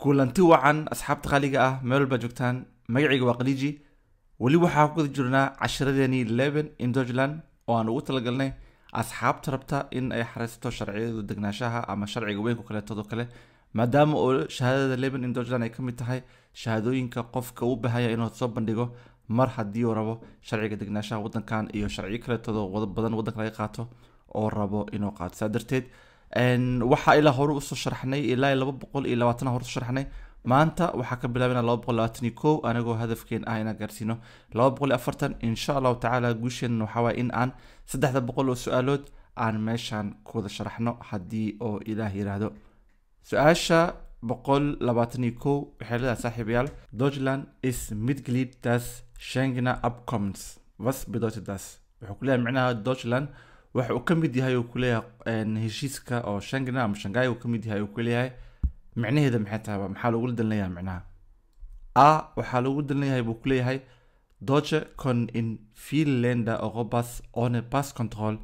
kulanti wacan asxaabta qaaliga ah meel walbaa joogtaan magacayga waa khaliiji weli waxaa ku guda jirnaa cashiradeeni leven in dorgeland oo aan ugu talagalnay asxaabta rabta in ay xareysato sharciyadu degnaanshaha ama sharciga weynku kaleetadoo kale maadaama oo shahaadada leven in dorgeland ay ka mid tahay shahaadooyinka qofka u bahaya inuu soo bandhigo mar haddii uu rabo sharciga degnaanshaha waddankan iyo sharciyo kaleetadoo wada badan waddanka laga qaato oo rabo inuu qaato saa darteed waxaa ilaa hore usoo sharxnay ilaa laba boqol iyo labaatan hore sharxnay maanta waxaa ka bilaabana laba boqol labaatan iyo kow anagoo hadafkeen ah inaan gaarsiino laba boqol iyo afartan insha allahu tacaala guusheena waxaa in aan saddexda boqol oo su-aalood aan meeshaan ku wada sharaxno haddii oo ilaah yiraahdo su-aasha boqol labaatan iyo kow waxay leedahay saaxiibayaal deutschland is midglied das schengena upcoms wuxuu ku leeyahay micnaha deutschland waxa uu ka mid yahay uu kuleeyahay heshiiska oo shangna ama shangai uu ka yahay uu kuleeyahay micnaheeda maxay tahay maxaa loogu dalinayaa micnaha a waxaa loogu dalinayahay buu kuleeyahay deutsche kon in viel länder europas ohne passcontrol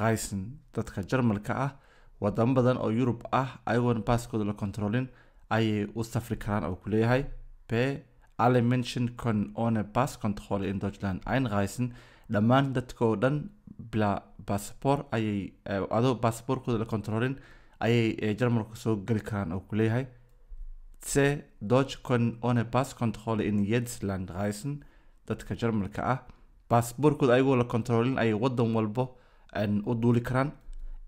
reisen dadka jarmalka ah wadamo badan oo yurub ah ayagoona baaskooda la kontrolin ayay u safri karaan oo kuleeyahay b alle menschen kon ohne passcontrol in deutschland einreisen dhammaan dadkoo dhan bilaa basaboor ayay eh, adoo basaboorkooda la kontaroolin ayay jarmalka eh, soo geli karaan oo kuleeyahay se dodge kon one bas controle in yedsland reisen dadka jarmalka ah basaboorkooda ayagoo la kontaroolin ayay wadan walbo u duuli karaan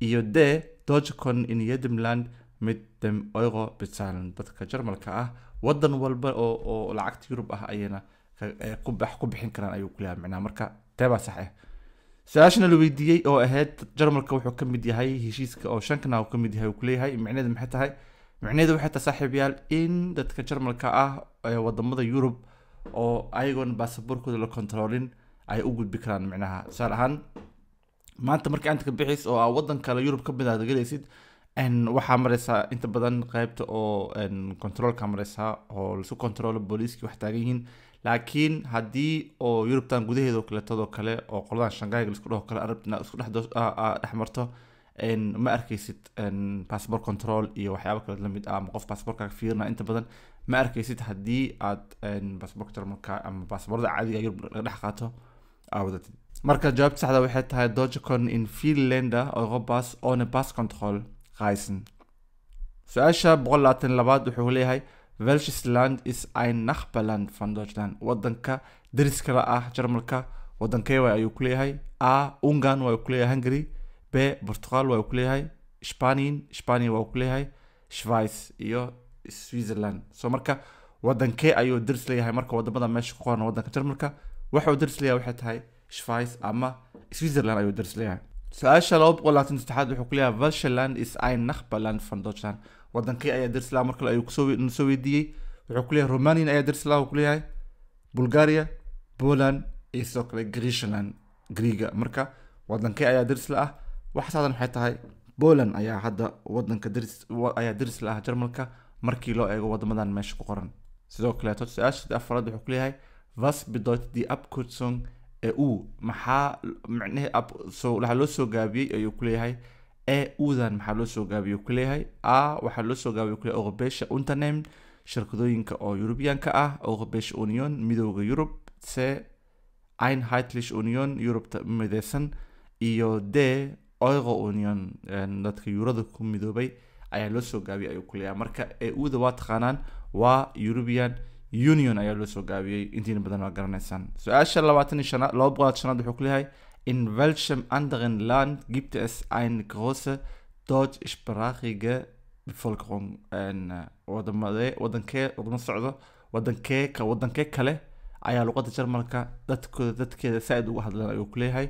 iyo de dodge kon in yedmland mid dem euro bezahlen dadka jarmalka ah wadan walba oo lacagta yurub ah ayayna wax eh, ku bixin karaan ayuu kuleeyahay micnaha marka teebaa sax ah su-aashana la weydiiyey oo ahayd jarmalka wuxuu ka mid yahay heshiiska oo shankana uu ka mid yahay uu kuleeyahay micneheeda maxay tahay micneheeda waxay tahay saaxiibayaal in dadka jarmalka ah ee wadamada yurub oo ayagoona baasaboorkooda la kontroolin ay u gudbi karaan micnaha tusaale ahaan maanta marka inta ka bixis oo aa wadan kale yurub ka mid aad gelaysid waxaa mareysaa inta badan qeybta oo controolka mareysaa oo lasu controolo booliiskii wax taagan yihiin laakiin haddii oo yurubtan gudaheeda kaleetadoo kale oo qoladan shangaayga laisku kale arabna isku dhexmarto ma arkaysid passport control iyo waxyaaba kale lamid ah ama qof passportkaaga fiirna inta badan ma arkaysid haddii aad passport control ama passportda caadiga ah yurub laga dhex qaato aawadatid marka jawaabta saxda ah waxay tahay dogecon in finlander europas ohne pass control reisen su-aasha boqol labaatan labaad wuxuu leeyahay Welches ist ein Nachbarland von Deutschland? Wadanka deriskala ah Jarmalka wadankee waa ayuu ku a ungan waa ku hungary b portugal waa ku leeyahay spanin spania waa schweiz iyo switzerland so marka wadankee ayuu daris leeyahay marka wadamada meesha ku qoran wadanka jarmalka waxuu daris leeyahay waxay tahay schweiz ama switzerland ayuu daris leeyahay su-aasha laba boqol labaatan saddexaad wuxuu ku leeyahay land is ein nachbarland von deutschland wadankii ayaa darsla mar kale soo weydiiyey wuxuu kuleyahay romanian ayaa darsla kuleeyahay bulgaria poland iyo sidoo kale grishland griga marka wadankii ayaa darsla ah waxaasadan waxay tahay poland ayaa hadda wadanka ayaa darisla ah jarmalka markii loo eego wadamadan meesha ku qoran sidoo kaleeto su-aasha afaraad wuxuu kuleeyahay vasbidot the upcutsong ee u maxaa micnihii waxaa loo soo gaabiyey ayuu kuleeyahay e udan maxaa loo soo gaabiyo ku leeyahay a waxaa loo soo gaabiyo kuleeyahay oqobeesha unternem shirkadooyinka oo yurubiyaanka ah oqobeesha union midooda yurub c einheitlich union yurubta mideysan iyo d oiro union dadka yuurada ku midoobay ayaa loo soo gaabiyay ayuu kuleeyahay marka e uda waa taqaanaan waa european union ayaa loo soo gaabiyey intiina badan waa garanaysaan su-aasha labaatan iyo shanaad laba boqolaad shanaad wuxuu kuleeyahay in welchem anderen Land gibt es eine große deutschsprachige Bevölkerung kale ayaa luqada jarmalka dadkooda dadkeeda saaid uga hadlaan ayuu kuleeyahay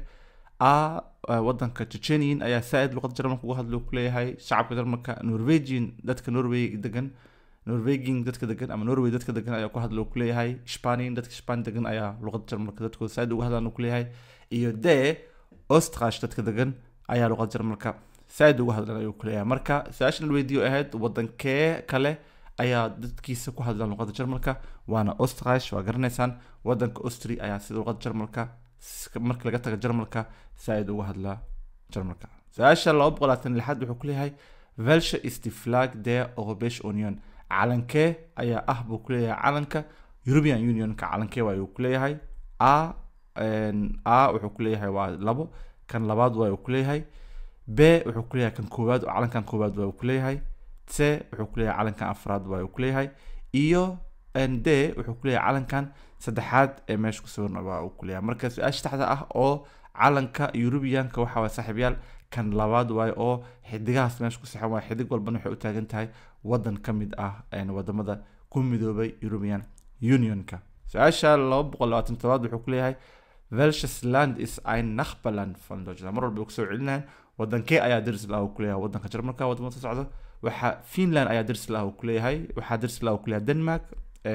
a wadanka jecenian ayaa saaid luqada jarmalka uga hadla kuleeyahay shacabka jarmalka norwegian dadka norway degan norwegian dadka degan ama norway dadka degan ayaa ku hadla kuleeyahay spanian dadka span degan ayaa luqada jarmalka dadkooda saaid uga hadlaan kuleeyahay iyo de ostrash ayaa luqad jarmalka saaid uga hadlan ayuu kuleeyahay marka saaashana weydiyo ahayd wadankee kale ayaa dadkiisa ku hadlaan luqada jarmalka waana ostrash waa garanaysaan wadanka ostri ayaa sida luqada jarmalka markii laga taga jarmalka saaid uga hadla jarmalka saaasha laba boqol labaatan lixaad wuxuu kuleeyahay velshe is the flag union calankee ayaa ah buu kuleeyahay calanka european unionka calankee waa kuleeyahay a a wuxuu kuleeyahay waa labo kan labaad waa kuleeyahay b wuxuu kuleeyahay kan koowaad calankan koowaad waa kuleeyahay t wuxuu kuleeyahay calankan afraad waa kuleeyahay iyo d wuxuu kuleeyahay calankan saddexaad ee meesha kusawiran waa kuleeyahay marka su-aasha saxda ah oo calanka eurubiyanka waxa waay saaxiibyaal kan labaad waayo oo xidigahaas meesha ku saxan waay xidig walbana waxay u taagan tahay wadan ka mid ah wadamada ku midoobay eurubian unionka su-aasha laba boqol labaatan todobaad wuxuu kuleeyahay welches land is ein nachbarland von deutschland mar walba ku soo celinayan wadankee ayaa daris la-ah uu wadanka jarmalka wadamada soo socda waxaa finland ayaa daris la-ah uu waxaa daris la-ah uu denmark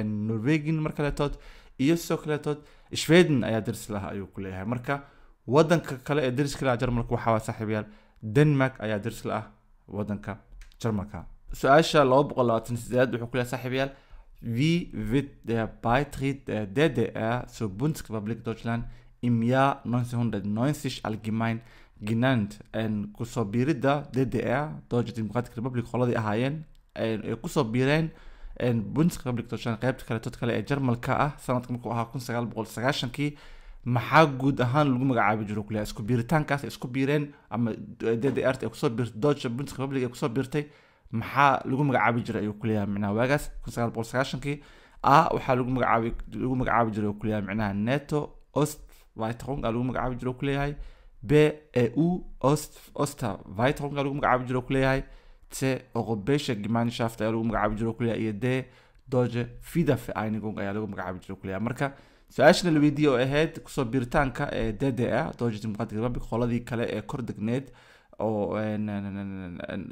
norwegian mar kaletood iyo soo kaletood sweden ayaa daris laha ayuu kuleeyahay marka wadanka kale ee dariska laha jarmalka waxaa saaxiibayaal denmark ayaa daris la wadanka jarmalka su-aasha laba boqol labaatan sideed wuxuu kuleeyahay saaxiibayaal wie wird der beitritt der ddr zur bundesrepublik deutschland im Jahr 1990 allgemein genannt. Kusoo biiridda DDR Deutsche Democratic Republic qoladii ahaayeen ay äh, kusoo biireen Bundesrepublic Deutschland qaybta kale tod kale ee Jarmalka ah sanadka markuu ahaa kun sagaal boqol maxaa guud ahaan lagu magacaabi jiro kule isku biiritaankaas ay isku biireen ama äh, DDR ay kusoo biirtay Deutsche Bundesrepublic ay kusoo biirtay maxaa lagu magacaabi jiray ayuu kuleeyahay micnaha waagaas kun sagaal boqol sagaashankii ah waxaa lagu magacaabi lagu magacaabi jiray kuleeyahay micnaha NATO Ost vitronga lagu magacaabi jiro kuleeyahay b e u oster vitronga lagu magacaabi jiro kuleeyahay c oqobesha gimanshaft ayaa lagu magacaabi jiro kuleeyahay iyo d doge fidafe einigong ayaa lagu magacaabi jiro kuleeyahay marka su-aashana la weydiiye oo ahayd kusoo biritaanka ee dda doge democratic republic qoladii kale ee kor degneed oo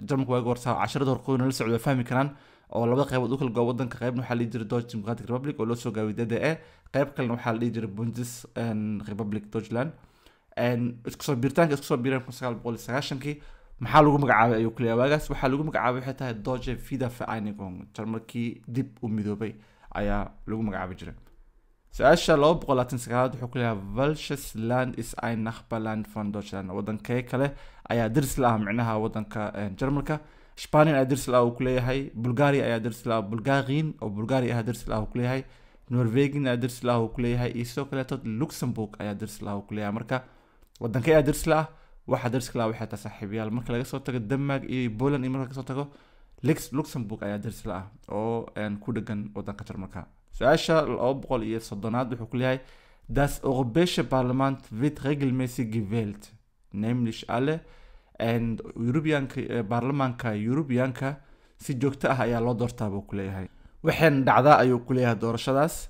jarmalka waaga hortaa casharada horqoyna la socda fahmi karaan oo labada qaybood u kala go wadanka qaybna waxaa la jiray Dutch Democratic Republic oo loo soo gaabay DDE e, qayb kalena waxaa la jiray Bundes Republic Deutschland isku soo isku soo biireen kun sagaal boqol sagaashankii maxaa lagu magacaabay ayuu kuleeya waagaas waxaa lagu magacaabay waxay tahay Deutsche Wiedervereinigung jarmalkii dib u midoobay ayaa lagu magacaabi jiray su-aasha laba boqol laatan sagaalaad wuxuu ku valshes land is ein nachbarland von deutschland wadankee kale ayaa daris la ah micnaha wadanka jarmalka sbanian ayaa dersil ah uu ku bulgaria ayaa dersil ah bulgarian oo bulgaria ah dersil ah uu ku leeyahay ayaa dersil ah uu ku iyo sidoo kaleeto luxembourg ayaa dersil ah uu ku marka wadanka ayaa dersil ah waxaa dersil ah waxay tahay saaxiibayaal marka laga soo tago denmark iyo poland iyo marka laga tago lex luxembourg ayaa dersil ah oo ku dhegan wadanka jarmarka su-aasha laba boqol iyo soddonaad wuxuu ku das europäische parlament wird regelmäßig gewählt nämlich alle Eh, baarlamaanka yurubiyaanka si joogto ah ayaa loo doortaabuu kuleeyahay waxaana dhacdaa ayuu kuleeyahay doorashadaas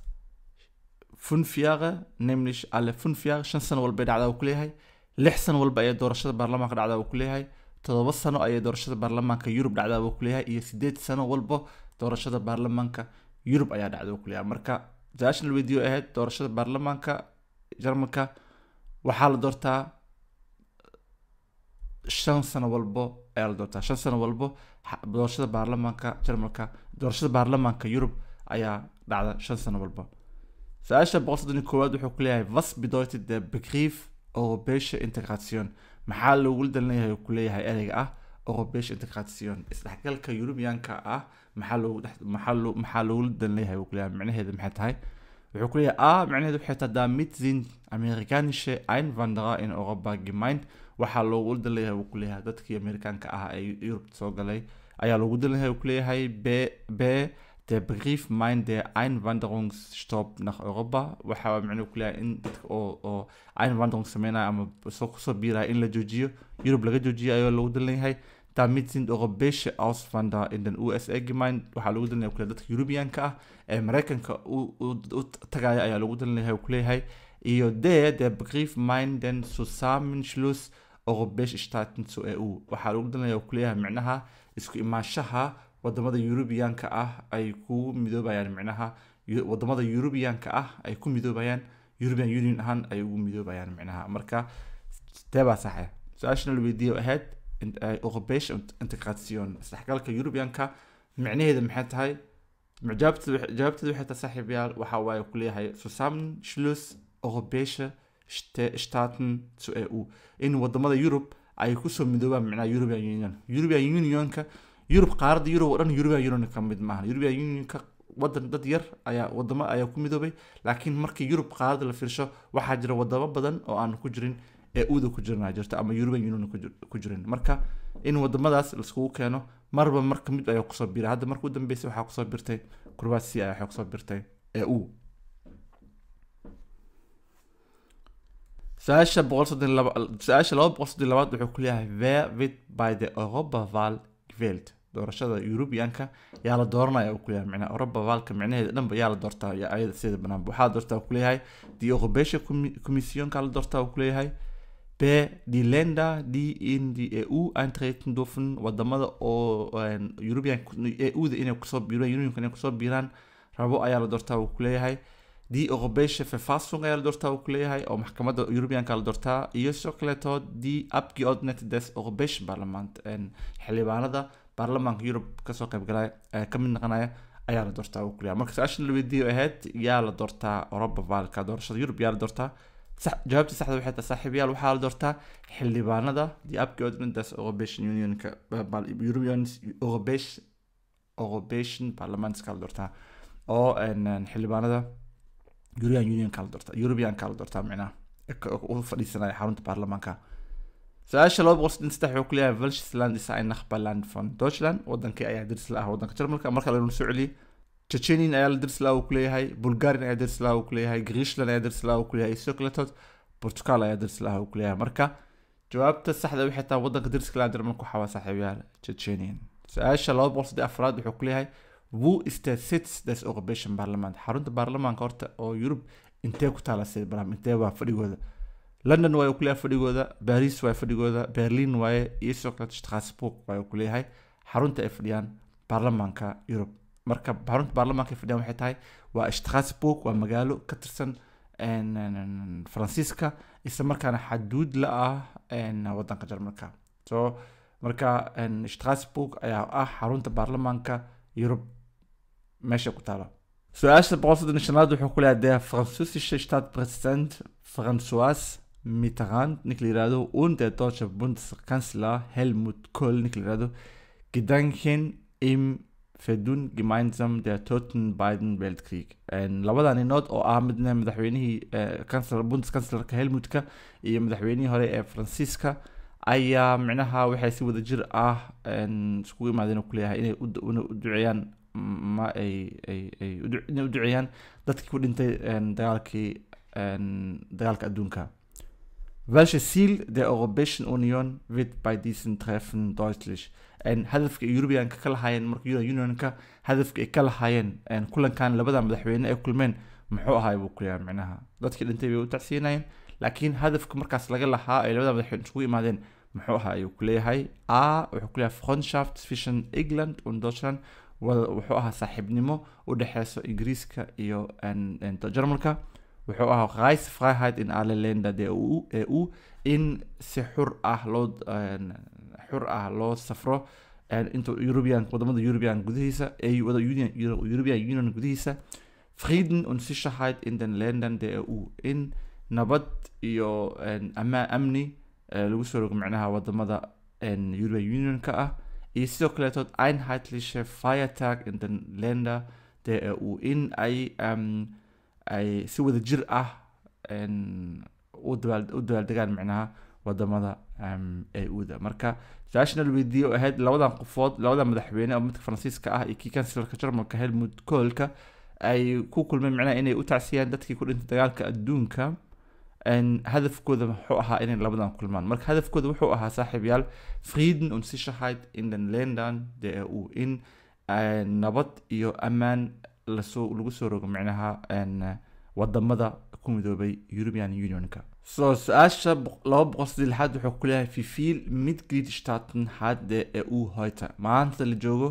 funfiaqa nemnish ale funfiaq shan sano walbay dhacdaa uu kuleeyahay lix sano walba ayay doorashada baarlamaanka dhacdaa uu kuleeyahay toddoba sano ayay doorashada baarlamaanka yurub dhacdaa uu kuleeyahay iyo sideed sano walba doorashada baarlamaanka yurub ayaa dhacda uu kuleeyahay marka national video ahayd doorashada baarlamaanka jarmalka waxaa la doortaa shan sano walbo ayaa la doortaa shan sano walbo doorashada baarlamaanka jarmalka doorashada baarlamaanka yurub ayaa dhacda shan sano walbo sa boqol soddon iyo koowaad wuxuu ku was bedeutet der begriff europäische integration maxaa lagula dalinayahay ku leeyahay ereyga ah europäische integration isdhexgalka yurubiyaanka ah maxaa loogu maxaa lagula dalinayahay ku leeyahay micnaheeda maxay tahay wuxuu ku a ah, micnaheeda waxay tahay damit sind amerikanische einwanderer in europa gemeint waxaa loogu daleeyahay uu kuleeyahay dadkii amerikaanka ahaa ee yurub soo galay ayaa loogu daleeyahay uu kuleeyahay be der brief mein der einwanderungsstopp nach europa waxa micnuu kuleeyahay in dadka oo oo einwandering sameynaya ama soo kusoo biiraya in la joojiyo yurub laga joojiyo ayaa loogu daleeyahay damit sind europäische Auswanderer in den USA gemeint waxaa lagu dalinayaa kule dadka Eurobianka ah ee Mareykanka u tagaya ayaa lagu dalinayaa kuleeyahay iyo de der Begriff meint den Zusammenschluss oqobeesh staaten zur eu waxaa lagu dhalinaya kuleeyahay micnaha isku imaanshaha wadamada yurubiyaanka ah ay ku midoobayaan micnaha wadamada yurubiyaanka ah ay ku midoobayaan european union ahaan ay ugu midoobayaan micnaha marka teebaa saxe su-aashana la weydiiyo ahayd oqobeesh integraation isdhexgalka yurubiyaanka micnaheeda maxay tahay jawaabteeda waxay tahay saaxiibayaal waxa waaye kuleeyahay susamen schloss oqobeesha staaten zur eu in wadamada yurub ay kusoo midoobaan micnaha european union european unionka yurub qaaradda yurub oo dhan european union ka maaha european unionka wadan dad yar ayaa wadamo ayaa ku midoobay laakiin markii yurub qaaradda la fiirsho waxaa jira wadamo badan oo aan ku jirin euda ku jirna jirta ama european union ku jirin marka in wadamadaas laiskugu keeno marba marka mid ayaa kusoo biray hadda marka dambeysay waxaa kusoo birtay croatia ayaa waxay kusoo birtay eu su-aasha boqolsodonsu-aasha laba boqol labaad wuxuu kuleeyahay vervit by the europaval gvelt doorashada eurubianka yaa la dooranaya kuleyahay micnaa europavalka micnaheeda dhanba yaa la doortaa ayada sideeda banaanba waxaa la doortaa kuleeyahay the europesha commissionka la doortaa kuleeyahay be the lender die in the eu eintreten dürfen wadamada oo eurubian eu-da inay kusoo biiraan union inay kusoo biiraan rabo ayaa la doortaa kuleeyahay d europeisha verfassung ayaa la doortaa uu kuleeyahay oo maxkamadda eurubianka la doortaa iyo sidoo kaleeto d abgeordnet des europeische parlament xildhibaanada baarlamaanka eurub kasoo qaybgalay ka mid noqonaya ayaa la doortaa uu kuleeyahay marka su-aasha la weydiiyo ahayd yaa la doortaa oroba vaalka doorashada eurub yaa la doortaa jawaabtii saxda waxay tahay saaxiibayaal waxaa la doortaa xildhibaanada the abgeordnet des european unionka european european la doortaa oo xildhibaanada european union kala dorta european kala dortaa micnaha u fadhiisanaya xarunta baarlamaanka su-aasha laba boqol sideetan saddex wuxuu ku welshland is ein nachbarland von deutschland wadankii ayaa dirsla ah wadanka jarmalka marka laynuu soo celiyey chechenin ayaa la dirslaa ah uu kuleeyahay bulgarian ayaa dirslaa ah uu kuleeyahay grishland ayaa dirslaa ah uu kuleeyahay socletot portugal ayaa dirslaa uu kuleeyahay marka jawaabta saxda waxay tahay wadanka dirskala jarmalka waxaa waa saaxiibayaal chechenian su-aasha laba boqol saddex afraad wuxuu kuleeyahay wo ist der sitz des europäischen parliament xarunta baarlamaanka horta oo yurub intee ku taala sirbaram intee waa fadhigooda london waayo kuleeyahay fadhigooda baris waayo fadhigooda berlin waaye iyo sidoo kale strasbourg waayo kuleeyahay xarunta ay fadhiyaan baarlamaanka yurub marka xarunta baarlamaanka ay fadhiyaan waxay tahay waa strasbourg waa magaalo ka tirsan faransiiska isla markaana xaduud la ah wadanka jarmalka so marka strasbourg ayaa ah xarunta baarlamaanka yurub meesha ku taala su-aasha boqol shanaad wuxuu ku leeyahay dee faransuusisha shtaat president francois mitterrand ninka la yirahdo und der deutsche bundeskanzler helmut kohl ninka la yirahdo gedanken im verdun gemeinsam der toten beiden weltkrieg labada ninood oo ah midna madaxweynihii bundeskanzlerka helmutka iyo madaxweynihii hore ee faransiiska ayaa micnaha waxay si wada jir ah iskugu imaadeen oo kuleeyahay inay u duceeyaan ma ayay inay u duceeyaan dadkii ku dhintay dagaalkii dagaalka adduunka welche ziel der europäischen union wird bei diesem treffen deutlich hadafka europeanka ka lahaayeen marka european unionka hadafka ay ka lahaayeen kulankan labada madaxweyne ay kulmeen muxuu ahaay buu ku micnaha dadkii dhintay bay u tacsiinayeen laakiin hadafka markaas laga lahaa ay labada madaxweyne isugu yimaadeen muxuu ahaa ayuu ku a wuxuu ku freundschaft zwischen england und deutschland wuxuu ahaa saaxiibnimo u dhexeyso ingiriiska iyo jarmalka wuxuu ahaa kais freiheit in alle lenda de eu in si xur ah loo xur ah loo safro inta european wadamada european gudihiisa european union gudihiisa frieden und sicherheit in den ländern der eu in nabad iyo ama amni lagu soo rogo micnaha wadamada european unionka ah ist erklärt einheitlicher Feiertag in den Ländern der EU in ay um, ay si wada jir ah u dagaaldegaan micnaha wadamada euda marka su-aashana oo ahayd labadan qofood labada madaxweyne oo midka faransiiska ah iyo kii kanselarka jarmalka helmud koolka ay ku kulmeen micnaha inay u tacsiyaan dadkii ku dhintay dagaalka adduunka hadafkooda wuxuu ahaa inay labadan kulmaan marka hadafkooda wuxuu ahaa saaxiibyaal yaal frieden und sicherheit in den ländern der eu in eh, nabad iyo ammaan lasoo lagu soo rogo micnaha wadamada ku midoobay european unionka so su-aasha laba boqol saddeed lixaad wuxuu kuleeyahay fifiil mitgliedstaaten hat der u heute maanta la joogo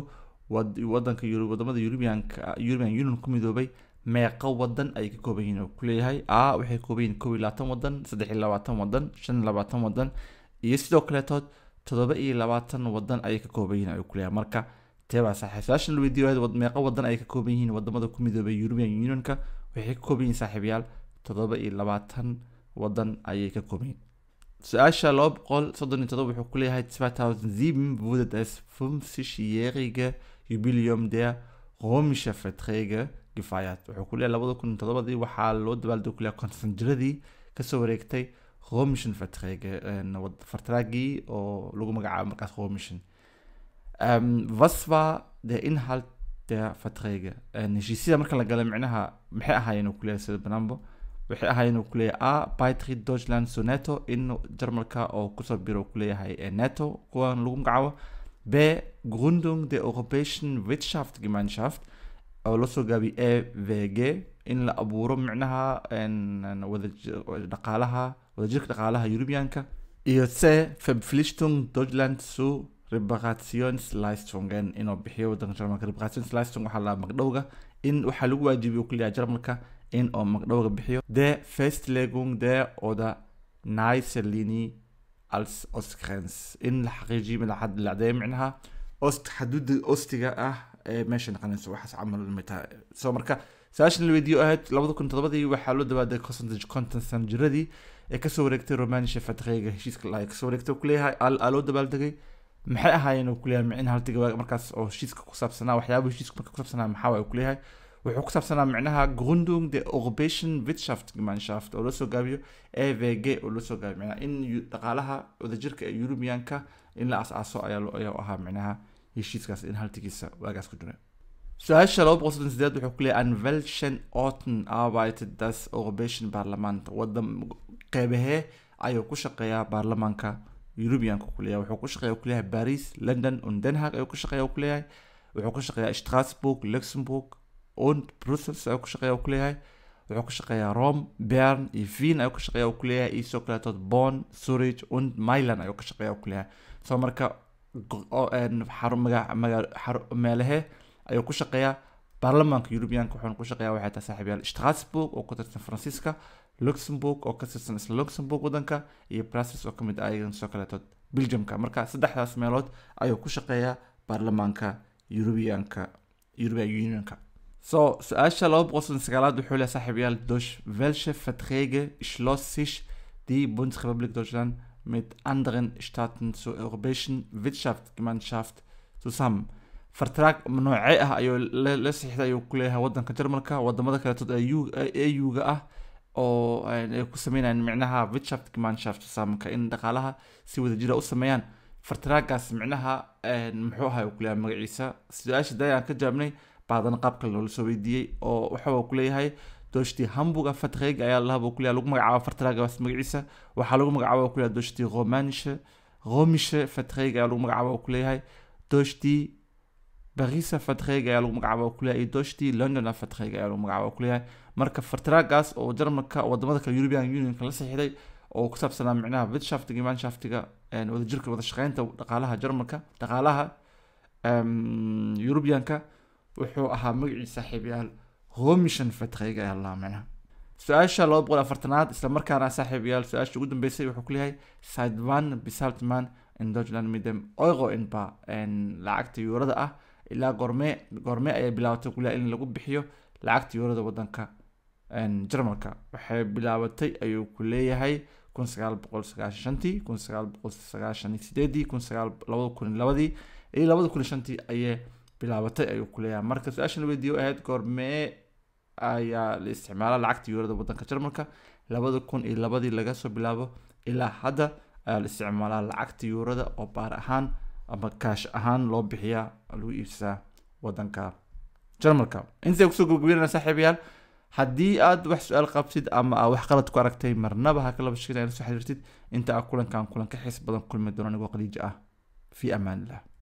wadanka wadamada european european union ku midoobay meeqa wadan ay ka kooban yihin kuleeyahay a waxay kooban yihin kob iyo labaatan wadan saddex iyo labaatan wadan shan iyo labaatan wadan iyo sidoo kaleetood toddoba iyo labaatan wadan ayay ka kooban yihin ayuu kuleeyahay marka teebaa saashan weydiiyo meeqa wadan ayay ka kooban yihiin wadamada ku midoobay european unionka waxay ka kooban yihin saaxiibayaal toddoba iyo labaatan wadan ayay ka kooban yihin su-aasha laba boqol soddon iyo toddoba wuxuu kuleeyahay zweitausendsieben wurde das fünfzigjährige jubiläum der gifaayad wuxuu ku leeyahy labada kun toddobadii waxaa loo dabaaldego kuleeyahy konton kasoo wareegtay khomishin fatreege eh, fartraagii oo lagu magacaabo markaas khomishin was ehm, war der inhalt der verträge eh, heshiisyada marka la gala micnaha maxay ahaayeen uu kuleeyahay sida banambo waxay ahaayeen uu kuleeyahay a baitri deutschland so neto in jarmalka oo kusoo biro uu kuleeyahay eh, neto kuwan lagu magacaabo b gründung der europäischen wirtschaftsgemeinschaft oo lasoo gaabiy a v g in la abuuro micnaha wadadhaqaalaha wadajirka dhaqaalaha eurubianka iyo se febflishtung deutschland su rebaqationsleistungen inuu bixiyo wadanka jarmalka rebaqationsleistung waxaa la magdhowga in waxaa lagu waajibiy uu kuleeyahay jarmalka in oo magdhowga bixiyo de festlegung de oda naiselini als oskrens in la xaqiijiyo midacad lacdeeyo micnaha ost xaduuda ostiga ah meeshan qanis waxaas camal mitaa so marka saashan video ahayd labada kun todobadii waxaa loo dawaaday constantine contan sanjiradii ee kasoo wareegtay romanisha fatqeyga heshiiska lahay kasoo wareegtay kuleeyahay alaa loo dabaaldegay maxay ahaayeen uu kuleeyahay micin haltiga markaas oo heshiiska kusaabsanaa waxyaaba heshiiska marka kusaabsanaa maxaa waay kuleeyahay wuxuu kusaabsanaa micnaha grundung the orbation witschaft gemanshaft oo lasoo gaabiyo e v g oo lasoo gaabiyo micnaha in dhaqaalaha wadajirka ee yurubiyanka in la aas-aaso ayaa ayaa ahaa micnaha heshiiskaas in haltigiisa ku jira su-aasha laba boqol soddon sideed wuxuu ku leeyay an welchen das europäischen parlament wadan qeebahee ayuu ku shaqeeyaa baarlamaanka eurubianka kuleeya wuxuu ku shaqeeya kuleeyahay baris london und denhag ayuu ku shaqeeya kuleeyahay wuxuu ku shaqeeyaa strasburg luxemburg und brussels ayuu ku shaqeeya kuleeyahay wuxuu ka shaqeeyaa rome bern iyo vien ayuu ka shaqeeya kuleeyahay iyo soo kaleetood bon surage und myland ayuu ka shaqeeya kuleeyahay soo marka meelehe ayuu ku shaqeeyaa baarlamaanka eurubianka wuxuuna ku shaqeeya waxay tahay saaxiibyaal strasburg oo ka tirsan faransiiska luxembourg oo ka tirsan isla luxembourg wadanka iyo brussels oo ka mid ah ayagan soo kaleeto belgiumka marka saddexdaas meelood ayuu ku shaqeeyaa baarlamaanka eurubianka european unionka so su-aasha laba boqol sodon sagaalaad wuxuu leeyahay saaxiibayaal dosh velshe fatrege schlossish die bundesrepublik deutschland mit anderen Staaten zur Europäischen Wirtschaftsgemeinschaft zusammen. Fartaraag noocee ah ayuu la sixday ayuu ku leeyahay wadanka Jarmalka wadamada kaletood ee EU-ga ah oo ay ku sameynayaan micnaha Wirtschaftsgemeinschaft saamanka in dhaqaalaha si wada jira ah u sameeyaan fartaraagaas micnaha muxuu ahaa uu ku magaciisa su-aasha dayan ka jaabnay baadan qaab kale loola soo weydiiyey oo waxa uu ku leeyahay doshti hamburga fatreg ayaa lahaba kulea lagu magacaaba fartragaas magaciisa waxaa lagu magacaaba kulea doshti romanische romische fatreg ayaa lagu magacaaba kuleeyahay doshti barisa fatreg ayaa lagu magacaaba kuleeyahay iyo doshti londona fatreg ayaa lagu magacaaba kuleeyahay marka fartragaas oo jarmalka wadamada kale european unionka la saxiixday oo ku saabsanaa micnaha witshaftiga iyo wadajirka wada dhaqaalaha jarmalka dhaqaalaha europeanka wuxuu ahaa magacii saaxiibayaal homishan vertreega ayaa la macnaha su-aasha laba boqol afartanaad isla markaana su-aasha ugu dambeysay wuxuu kuleeyahay sidman bisaltman in deutschland midem oigo inba lacagta yuurada ah ilaa gorme gorme ayay bilaabatay kuleeyahay in lagu bixiyo lacagta yuurada wadanka jarmalka waxay bilaabatay ayuu ku kun sagaal boqol sagaashan shantii kun sagaal boqol sagaashan sideedii kun sagaal labada kun labadii iyo labada kun shantii ayay bilaabatay ayuu kuleeyahay marka su-aashan weydiiyo ahayd goormee ayaa la isticmaalaa lacagta yuurada wadanka jarmalka labada kun iyo labadii lagasoo bilaabo ilaa hadda ayaa la isticmaalaa lacagta yuurada oo baar ahaan ama kaash ahaan loo bixiyaa lagu iibsadaa wadanka jarmalka intaa kusoo gabagabeynana saaxiibayaal haddii aad wax su-aal qabtid ama aa wax qalad ku aragtay marnaba ha kalaba sheegin ila soo xiriirtid inta aa kulankan kulan ka xiis badan kulmi doona anigoo qaliij ah fii amaanillah